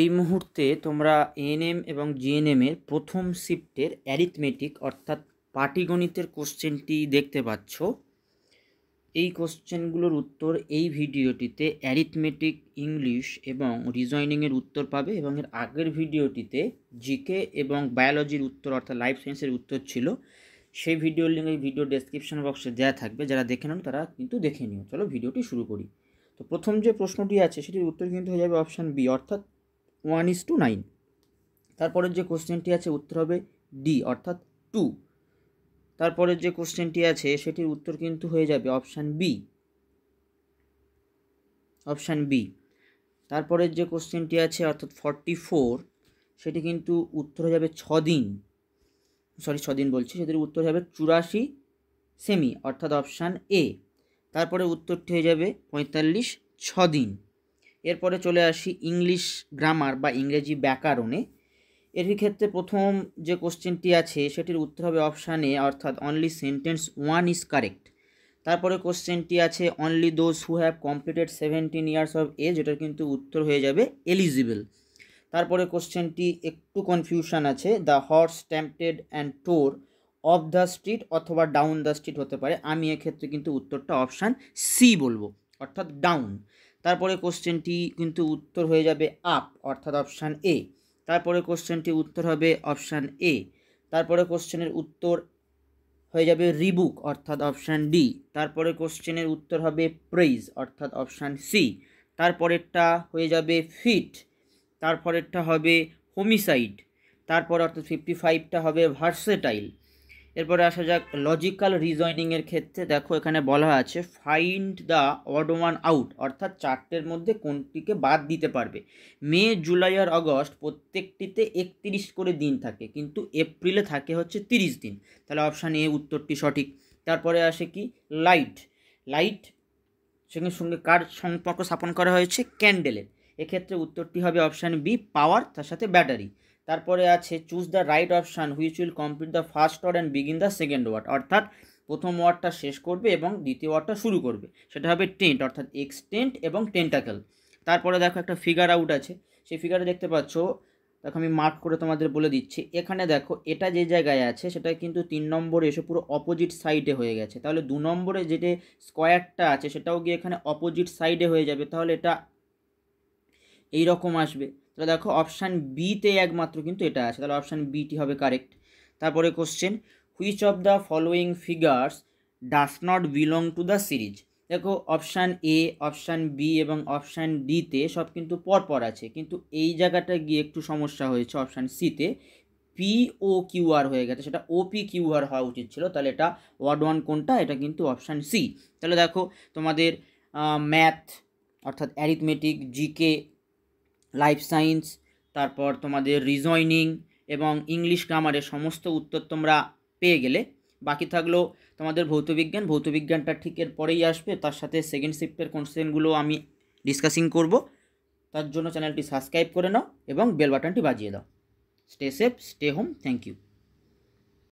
এই মুহূর্তে তোমরা এএনএম এবং জিএনএম এর প্রথম শিফটের অ্যারিথমেটিক অর্থাৎ পাটিগণিতের কোশ্চেনটি দেখতে পাচ্ছ এই কোশ্চেনগুলোর উত্তর এই ভিডিওটিতে অ্যারিথমেটিক ইংলিশ এবং রিজয়নিংয়ের উত্তর পাবে এবং এর আগের ভিডিওটিতে জিকে এবং বায়োলজির উত্তর অর্থাৎ লাইফ সায়েন্সের উত্তর ছিল সেই ভিডিওর লিঙ্ক এই ভিডিও ডেসক্রিপশন বক্সে দেওয়া থাকবে যারা দেখে নেন তারা কিন্তু দেখে নিও চলো ভিডিওটি শুরু করি তো প্রথম যে প্রশ্নটি আছে সেটির উত্তর কিন্তু হয়ে যাবে অপশান বি অর্থাৎ ওয়ান ইস টু নাইন তারপরের যে কোশ্চেনটি আছে উত্তর হবে ডি অর্থাৎ টু তারপরের যে কোশ্চেনটি আছে সেটির উত্তর কিন্তু হয়ে যাবে অপশান বি অপশান বি তারপরের যে কোশ্চেনটি আছে অর্থাৎ ফর্টি ফোর সেটি কিন্তু উত্তর হয়ে যাবে ছ দিন সরি ছদিন বলছি সেটির উত্তর হবে চুরাশি সেমি অর্থাৎ অপশান এ তারপরে উত্তরটি হয়ে যাবে পঁয়তাল্লিশ ছদিন এরপরে চলে আসি ইংলিশ গ্রামার বা ইংরেজি ব্যাকরণে এর ক্ষেত্রে প্রথম যে কোশ্চেনটি আছে সেটির উত্তর হবে অপশান এ অর্থাৎ only sentence one is correct তারপরে কোশ্চেনটি আছে only those who have completed seventeen years of age এটার কিন্তু উত্তর হয়ে যাবে এলিজিবল তারপরে কোশ্চেনটি একটু কনফিউশন আছে the horse stampeded and tore off the street অথবা ডাউন দ্য স্ট্রিট হতে পারে আমি এক্ষেত্রে কিন্তু উত্তরটা অপশান সি বলবো অর্থাৎ ডাউন তারপরে কোশ্চেনটি কিন্তু উত্তর হয়ে যাবে আপ অর্থাৎ অপশান এ তারপরে কোশ্চেনটি উত্তর হবে অপশান এ তারপরে কোশ্চেনের উত্তর হয়ে যাবে রিবুক অর্থাৎ অপশান ডি তারপরে কোশ্চেনের উত্তর হবে প্রেইজ অর্থাৎ অপশান সি তারপরেরটা হয়ে যাবে ফিট তারপরেরটা হবে হোমিসাইড তারপর অর্থাৎ ফিফটি ফাইভটা হবে ভার্সেটাইল এরপরে আসা যাক লজিক্যাল রিজয়নিংয়ের ক্ষেত্রে দেখো এখানে বলা আছে find the odd one out অর্থাৎ চারটের মধ্যে কোনটিকে বাদ দিতে পারবে মে জুলাই আর অগস্ট প্রত্যেকটিতে একত্রিশ করে দিন থাকে কিন্তু এপ্রিলে থাকে হচ্ছে তিরিশ দিন তাহলে অপশান এ উত্তরটি সঠিক তারপরে আসে কি লাইট লাইট সঙ্গে সঙ্গে কার সম্পর্ক স্থাপন করা হয়েছে ক্যান্ডেলের এক্ষেত্রে উত্তরটি হবে অপশান বি পাওয়ার তার সাথে ব্যাটারি তারপরে আছে choose the right option which will complete the first word and begin the second word অর্থাৎ প্রথম ওয়ার্ডটা শেষ করবে এবং দ্বিতীয় ওয়ার্ডটা শুরু করবে সেটা হবে টেন্ট অর্থাৎ এক্স টেন্ট এবং টেন্টাকেল তারপরে দেখো একটা ফিগার আউট আছে সেই ফিগারে দেখতে পাচ্ছ দেখো আমি মার্ক করে তোমাদের বলে দিচ্ছি এখানে দেখো এটা যে জায়গায় আছে সেটা কিন্তু তিন নম্বরে এসে পুরো অপোজিট সাইডে হয়ে গেছে তাহলে দু নম্বরে যেটা স্কোয়ারটা আছে সেটাও গিয়ে এখানে অপোজিট সাইডে হয়ে যাবে তাহলে এটা এই রকম আসবে তাহলে দেখো অপশান বিতে একমাত্র কিন্তু এটা আছে তাহলে অপশান বিটি হবে কারেক্ট তারপরে question which of the following figures does not belong to the series দেখো অপশান এ অপশান বি এবং অপশান ডিতে সব কিন্তু পরপর আছে কিন্তু এই জায়গাটা গিয়ে একটু সমস্যা হয়েছে অপশান সিতে পি ও কিউআর হয়ে গেছে সেটা ওপি কিউআর হওয়া উচিত ছিল তাহলে এটা ওয়ার্ড ওয়ান কোনটা এটা কিন্তু অপশান সি তাহলে দেখো তোমাদের ম্যাথ অর্থাৎ অ্যারিথমেটিক জিকে লাইফ সায়েন্স তারপর তোমাদের রিজয়নিং এবং ইংলিশ গ্রামারের সমস্ত উত্তর তোমরা পেয়ে গেলে বাকি থাকলো তোমাদের ভৌতবিজ্ঞান ভৌতবিজ্ঞানটা ঠিক এর পরেই আসবে তার সাথে সেকেন্ড শিফটের কোশ্চেনগুলো আমি ডিসকাসিং করব তার জন্য চ্যানেলটি সাবস্ক্রাইব করে নাও এবং বেল বাটনটি বাজিয়ে দাও stay safe stay home thank you